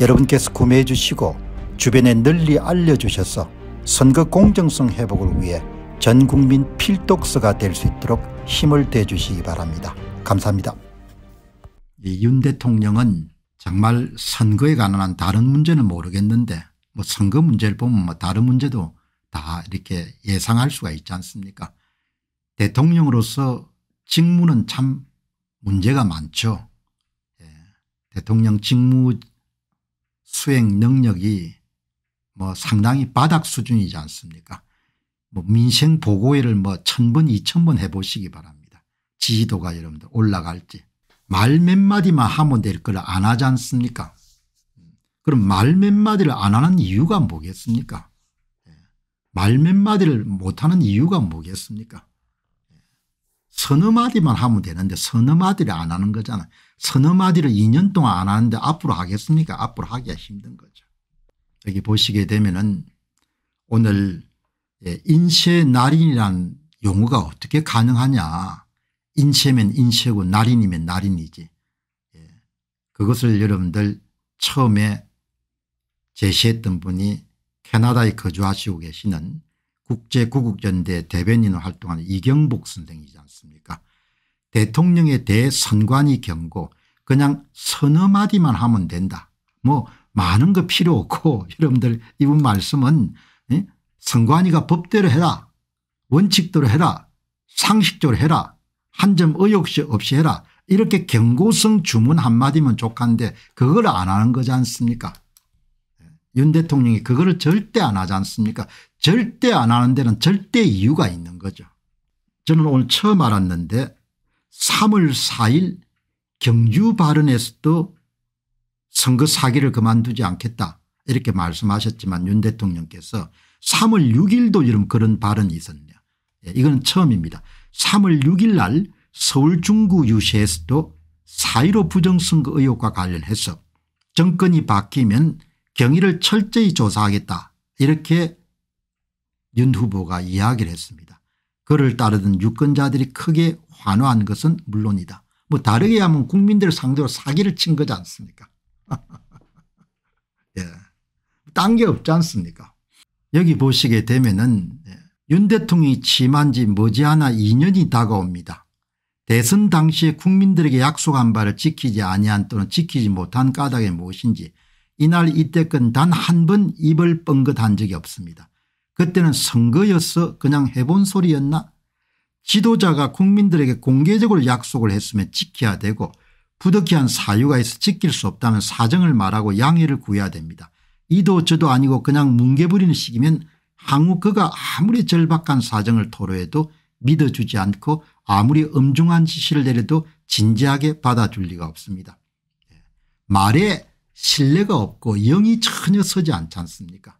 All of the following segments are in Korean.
여러분께서 구매해 주시고 주변에 널리 알려주셔서 선거 공정성 회복을 위해 전국민 필독서가 될 수 있도록 힘을 대주시기 바랍니다. 감사합니다. 윤 대통령은 정말 선거에 관한 다른 문제는 모르겠는데 뭐 선거 문제를 보면 뭐 다른 문제도 다 이렇게 예상할 수가 있지 않습니까 대통령으로서 직무는 참 문제가 많죠. 예. 대통령 직무 수행 능력이 뭐 상당히 바닥 수준이지 않습니까 뭐 민생 보고회를 뭐 천번 이천번 해보시기 바랍니다. 지지도가 여러분들 올라갈지 말 몇 마디만 하면 될 걸 안 하지 않습니까 그럼 말 몇 마디를 안 하는 이유가 뭐겠습니까 예. 말몇 마디를 못하는 이유가 뭐겠습니까 서너 마디만 하면 되는데 서너 마디를 안 하는 거잖아요. 서너 마디를 2년 동안 안 하는데 앞으로 하겠습니까? 앞으로 하기가 힘든 거죠. 여기 보시게 되면은 오늘 예, 인쇄 날인이란 용어가 어떻게 가능하냐. 인쇄면 인쇄고 날인이면 날인이지. 예, 그것을 여러분들 처음에 제시했던 분이 캐나다에 거주하시고 계시는 국제구국연대 대변인을 활동하는 이경복 선생이지 않습니까 대통령에 대해 선관위 경고 그냥 서너 마디만 하면 된다. 뭐 많은 거 필요 없고 여러분들 이분 말씀은 예? 선관위가 법대로 해라 원칙대로 해라 상식적으로 해라 한 점 의혹 없이 해라 이렇게 경고성 주문 한마디면 족한데 그걸 안 하는 거지 않습니까 윤 대통령이 그거를 절대 안 하지 않습니까 절대 안 하는 데는 절대 이유가 있는 거죠. 저는 오늘 처음 알았는데 3월 4일 경주 발언에서도 선거 사기를 그만두지 않겠다 이렇게 말씀하셨지만 윤 대통령께서 3월 6일도 이런 그런 발언이 있었네 예, 이건 처음입니다. 3월 6일 날 서울 중구 유세에서도 4.15 부정선거 의혹과 관련해서 정권이 바뀌면 경위를 철저히 조사하겠다 이렇게 윤 후보가 이야기를 했습니다. 그를 따르던 유권자들이 크게 환호한 것은 물론이다. 뭐 다르게 하면 국민들 상대로 사기를 친 거지 않습니까 예. 딴 게 없지 않습니까 여기 보시게 되면은 예. 윤 대통령이 취임한 지 머지않아 2년이 다가옵니다. 대선 당시에 국민들에게 약속한 바를 지키지 아니한 또는 지키지 못한 까닭에 무엇인지 이날 이때껏 단 한 번 입을 뻥긋한 적이 없습니다. 그때는 선거였어 그냥 해본 소리였나 지도자가 국민들에게 공개적으로 약속을 했으면 지켜야 되고 부득이한 사유가 있어 지킬 수 없다는 사정을 말하고 양해를 구해야 됩니다. 이도 저도 아니고 그냥 뭉개버리는 식이면 항우 그가 아무리 절박한 사정을 토로해도 믿어주지 않고 아무리 엄중한 지시를 내려도 진지하게 받아줄 리가 없습니다. 예. 말에 신뢰가 없고 영이 전혀 서지 않지 않습니까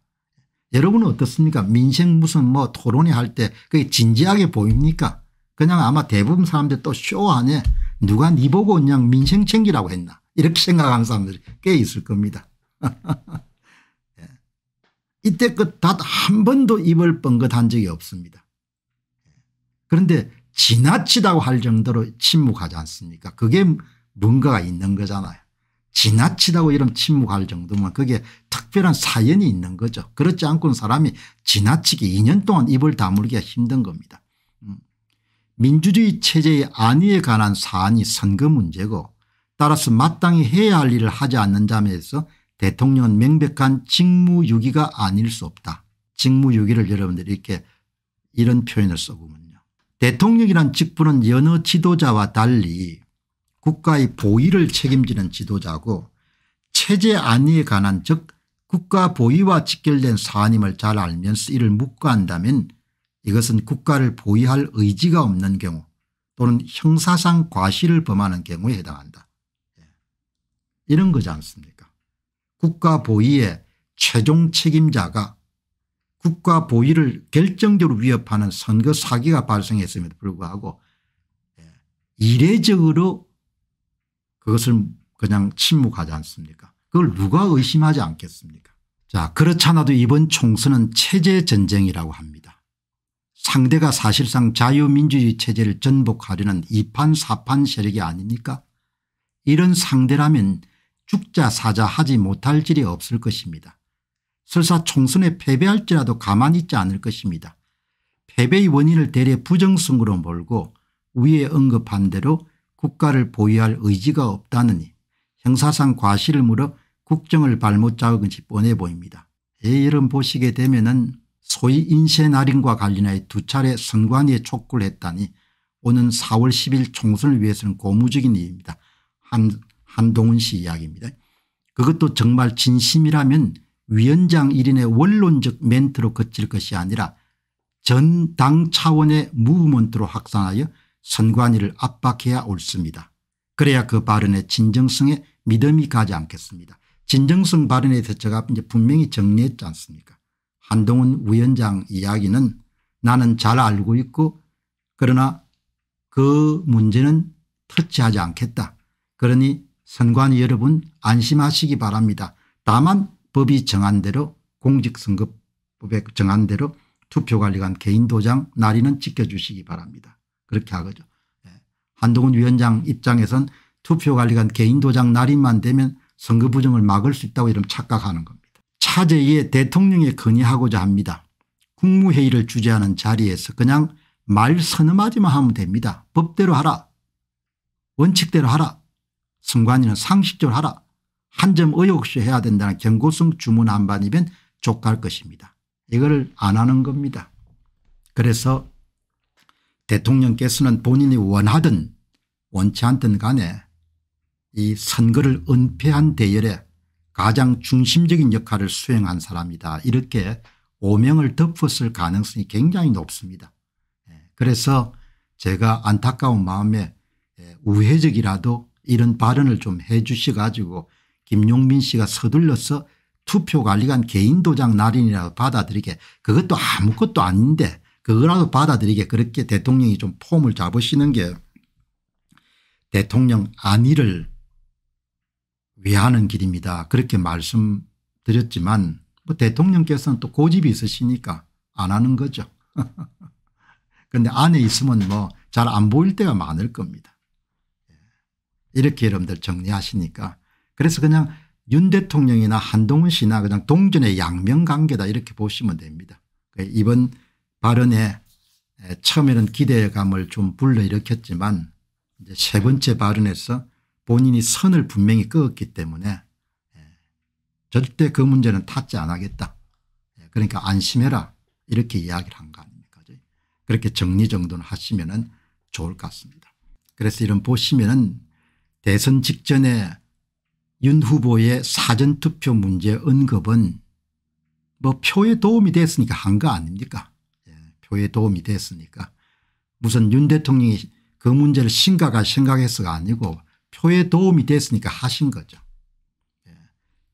여러분은 어떻습니까 민생 무슨 뭐 토론회 할때 그게 진지하게 보입니까 그냥 아마 대부분 사람들 또 쇼 안에 누가 니 보고 그냥 민생 챙기라고 했나 이렇게 생각하는 사람들이 꽤 있을 겁니다. 예. 이때껏 단한 그 번도 입을 뻥긋한 적이 없습니다. 예. 그런데 지나치다고 할 정도로 침묵하지 않습니까 그게 뭔가가 있는 거잖아요. 지나치다고 이런 침묵할 정도면 그게 특별한 사연이 있는 거죠. 그렇지 않고는 사람이 지나치게 2년 동안 입을 다물기가 힘든 겁니다. 음. 민주주의 체제의 안위에 관한 사안이 선거 문제고 따라서 마땅히 해야 할 일을 하지 않는 점에서 대통령은 명백한 직무유기가 아닐 수 없다. 직무유기를 여러분들이 이렇게 이런 표현을 써보면요. 대통령이란 직분은 여느 지도자와 달리 국가의 보위를 책임지는 지도자고 체제 안위에 관한 즉 국가 보위와 직결된 사안임을 잘 알면서 이를 묵과한다면 이것은 국가를 보위할 의지가 없는 경우 또는 형사상 과실을 범하는 경우에 해당한다. 예. 이런 거지 않습니까 국가 보위의 최종 책임자가 국가 보위를 결정적으로 위협하는 선거 사기가 발생했음에도 불구하고 예, 이례적으로 그것을 그냥 침묵하지 않습니까 그걸 누가 의심하지 않겠습니까 자 그렇잖아도 이번 총선은 체제전쟁이라고 합니다. 상대가 사실상 자유민주주의 체제를 전복하려는 2판 4판 세력이 아닙니까 이런 상대라면 죽자 사자 하지 못할 질이 없을 것입니다. 설사 총선에 패배할지라도 가만히 있지 않을 것입니다. 패배의 원인을 대래 부정성으로 몰고 위에 언급한 대로 국가를 보유할 의지가 없다느니 형사상 과실을 물어 국정을 발못 잡은 것이 뻔해 보입니다. 예를 보시게 되면 은 소위 인쇄날인과 관련하여 두 차례 선관위에 촉구를 했다니 오는 4월 10일 총선을 위해서는 고무적인 일입니다. 한, 한동훈 씨 이야기입니다. 그것도 정말 진심이라면 위원장 1인의 원론적 멘트로 그칠 것이 아니라 전 당 차원의 무브먼트로 확산하여 선관위를 압박해야 옳습니다. 그래야 그 발언의 진정성에 믿음이 가지 않겠습니다. 진정성 발언에 대해서 제가 이제 분명히 정리했지 않습니까 한동훈 위원장 이야기는 나는 잘 알고 있고 그러나 그 문제는 터치하지 않겠다. 그러니 선관위 여러분 안심하시기 바랍니다. 다만 법이 정한 대로 공직선거법에 정한 대로 투표관리관 개인도장 날인은 지켜주시기 바랍니다. 그렇게 하거죠. 예. 한동훈 위원장 입장에선 투표관리관 개인도장 날인만 되면 선거 부정을 막을 수 있다고 이런 착각하는 겁니다. 차제에 대통령에 건의하고자 합니다. 국무회의를 주재하는 자리에서 그냥 말 서너 마지만 하면 됩니다. 법대로 하라. 원칙대로 하라. 승관이는 상식적으로 하라. 한 점 의혹시 해야 된다는 경고성 주문 한반이면 족할 것입니다. 이걸 안 하는 겁니다. 그래서 대통령께서는 본인이 원하든 원치 않든 간에 이 선거를 은폐한 대열에 가장 중심적인 역할을 수행한 사람이다 이렇게 오명을 덮었을 가능성이 굉장히 높습니다. 예, 그래서 제가 안타까운 마음에 예, 우회적이라도 이런 발언을 좀 해 주시 가지고 김용민 씨가 서둘러서 투표관리관 개인도장 날인이라고 받아들이게 그것도 아무것도 아닌데 그거라도 받아들이게 그렇게 대통령이 좀 폼을 잡으시는 게 대통령 안위를 위하는 길입니다. 그렇게 말씀드렸지만 뭐 대통령께서는 또 고집이 있으시니까 안 하는 거죠. 그런데 안에 있으면 뭐 잘 안 보일 때가 많을 겁니다. 예. 이렇게 여러분들 정리하시니까 그래서 그냥 윤 대통령이나 한동훈 씨나 그냥 동전의 양면관계다 이렇게 보시면 됩니다. 그 이번 발언에 처음에는 기대감을 좀 불러일으켰지만 이제 세 번째 발언에서 본인이 선을 분명히 끄었기 때문에 절대 그 문제는 탓지 안 하겠다. 그러니까 안심해라 이렇게 이야기를 한 거 아닙니까 그렇게 정리정돈 하시면 좋을 것 같습니다. 그래서 이런 보시면 대선 직전에 윤 후보의 사전투표 문제 언급은 뭐 표에 도움이 됐으니까 한 거 아닙니까 교회 도움이 됐으니까 무슨 윤 대통령이 그 문제를 심각하게 생각해서가 아니고 표에 도움이 됐으니까 하신 거죠. 예.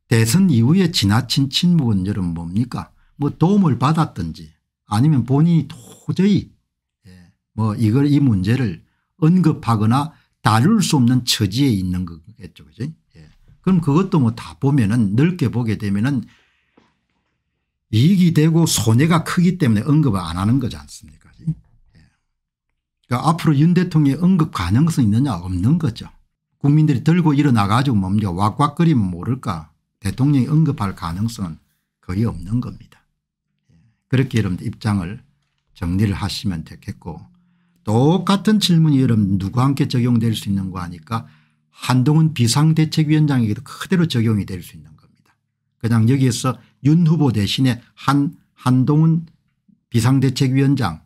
대선 이후에 지나친 침묵은 여러분 뭡니까 뭐 도움을 받았든지 아니면 본인이 도저히 예, 뭐 이걸 이 문제를 언급하거나 다룰 수 없는 처지에 있는 거겠죠. 그죠? 예. 그럼 그것도 뭐 다 보면은 넓게 보게 되면은 이익이 되고 손해가 크기 때문에 언급을 안 하는 거지 않습니까 예. 그러니까 앞으로 윤 대통령의 언급 가능성 있느냐 없는 거죠. 국민들이 들고 일어나 가지고 뭡니까 왁왁거리면 모를까 대통령이 언급할 가능성은 거의 없는 겁니다. 예. 그렇게 여러분 입장을 정리를 하시면 되겠고 똑같은 질문이 여러분 누구 함께 적용될 수 있는 거 하니까 한동훈 비상대책위원장에게도 그대로 적용이 될 수 있는 겁니다. 그냥 여기에서 윤 후보 대신에 한 한동훈 비상대책위원장으로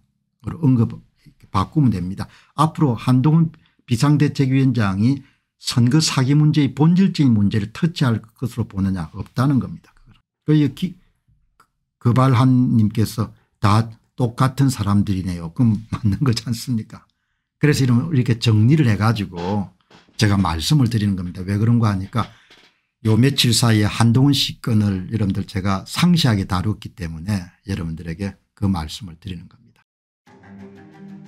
언급 바꾸면 됩니다. 앞으로 한동훈 비상대책위원장이 선거 사기 문제의 본질적인 문제를 터치할 것으로 보느냐 없다는 겁니다. 그러니 그발한 그 님께서 다 똑같은 사람들이네요. 그럼 맞는 거지 않습니까 그래서 이렇게 정리를 해가지고 제가 말씀을 드리는 겁니다. 왜 그런가 하니까 요 며칠 사이에 한동훈 씨 건을 여러분들 제가 상세하게 다뤘기 때문에 여러분들에게 그 말씀을 드리는 겁니다.